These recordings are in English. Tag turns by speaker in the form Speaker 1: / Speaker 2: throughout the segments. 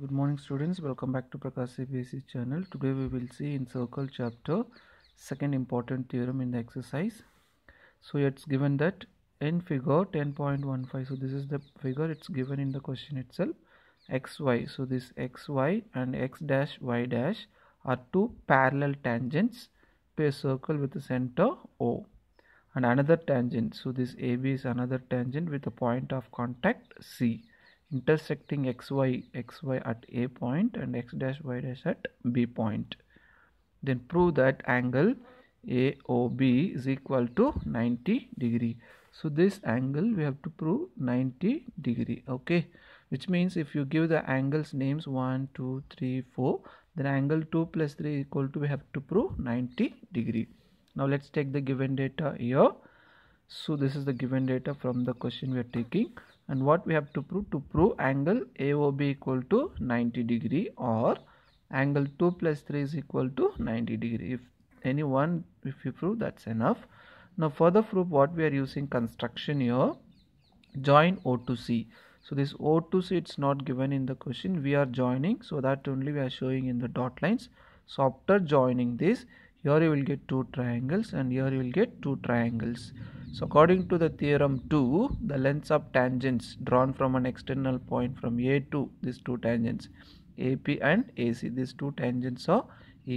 Speaker 1: good morning students welcome back to Prakash CBSE channel today we will see in circle chapter second important theorem in the exercise so it's given that in figure 10.15 so this is the figure it's given in the question itself xy so this xy and x dash y dash are two parallel tangents to a circle with the center O and another tangent so this AB is another tangent with the point of contact C intersecting xy xy at a point and x dash y dash at b point then prove that angle AOB is equal to 90 degree so this angle we have to prove 90 degree okay which means if you give the angles names 1 2 3 4 then angle 2 plus 3 equal to we have to prove 90 degree now let's take the given data here so this is the given data from the question we are taking and what we have to prove to prove angle AOB equal to 90 degree or angle 2 plus 3 is equal to 90 degree if any one if you prove that's enough now further proof what we are using construction here join O to C so this O to C it's not given in the question we are joining so that only we are showing in the dot lines so after joining this here you will get two triangles and here you will get two triangles so according to the theorem 2 the lengths of tangents drawn from an external point from a to these two tangents AP and AC these two tangents are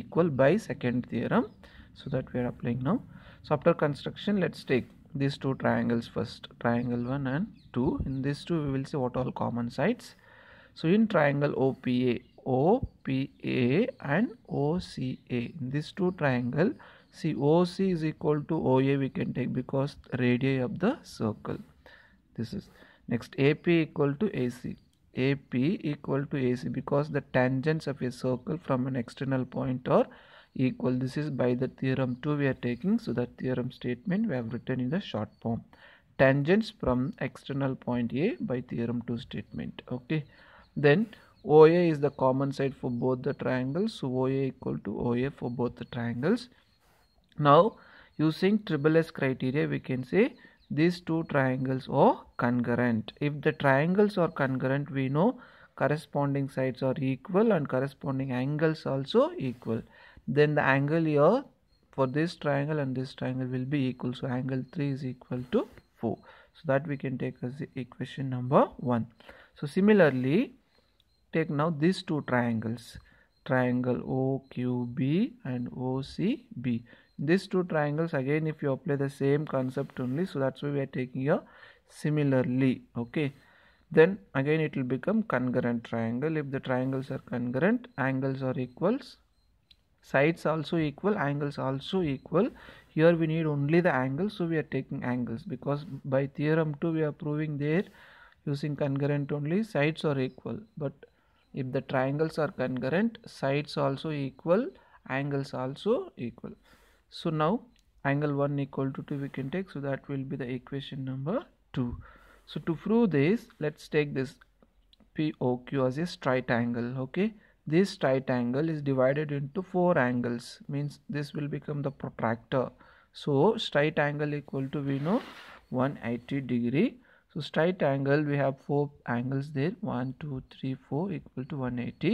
Speaker 1: equal by second theorem so that we are applying now so after construction let's take these two triangles first triangle 1 and 2 in these two we will see what all common sides so in triangle OPA OPA and OCA. In these two triangle, see OC is equal to OA we can take because radii of the circle. This is next AP equal to AC. AP equal to AC because the tangents of a circle from an external point are equal. This is by the theorem 2 we are taking. So that theorem statement we have written in the short form. Tangents from external point A by theorem 2 statement. Okay. Then OA is the common side for both the triangles. So OA equal to OA for both the triangles. Now using triple S criteria we can say these two triangles are congruent. If the triangles are congruent we know corresponding sides are equal and corresponding angles also equal. Then the angle here for this triangle and this triangle will be equal. So angle 3 is equal to 4. So that we can take as the equation number 1. So similarly take now these two triangles triangle OQB and OCB these two triangles again if you apply the same concept only so that's why we are taking here similarly okay then again it will become congruent triangle if the triangles are congruent angles are equals sides also equal angles also equal here we need only the angles so we are taking angles because by theorem 2 we are proving there using congruent only sides are equal but if the triangles are concurrent sides also equal angles also equal so now angle 1 equal to 2 we can take so that will be the equation number 2 so to prove this let's take this POQ as a straight angle okay this straight angle is divided into four angles means this will become the protractor so straight angle equal to we know 180 degree so straight angle we have four angles there 1 2 3 4 equal to 180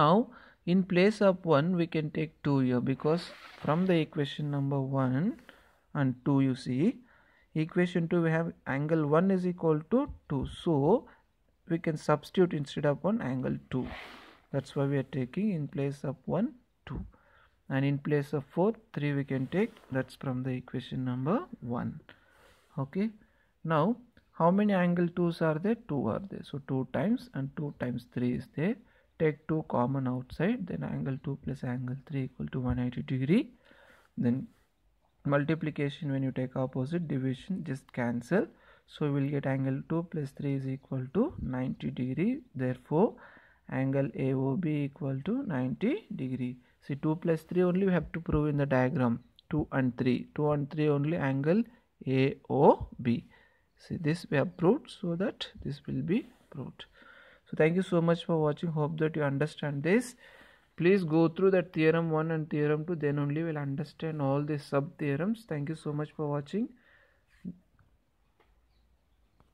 Speaker 1: now in place of 1 we can take 2 here because from the equation number 1 and 2 you see equation 2 we have angle 1 is equal to 2 so we can substitute instead of 1 angle 2 that's why we are taking in place of 1 2 and in place of 4 3 we can take that's from the equation number 1 okay now, how many angle 2's are there? 2 are there. So, 2 times and 2 times 3 is there. Take 2 common outside. Then angle 2 plus angle 3 equal to 180 degree. Then multiplication when you take opposite division just cancel. So, we will get angle 2 plus 3 is equal to 90 degree. Therefore, angle AOB equal to 90 degree. See 2 plus 3 only we have to prove in the diagram 2 and 3. 2 and 3 only angle AOB see this we have proved so that this will be proved so thank you so much for watching hope that you understand this please go through that theorem 1 and theorem 2 then only we'll understand all the sub theorems thank you so much for watching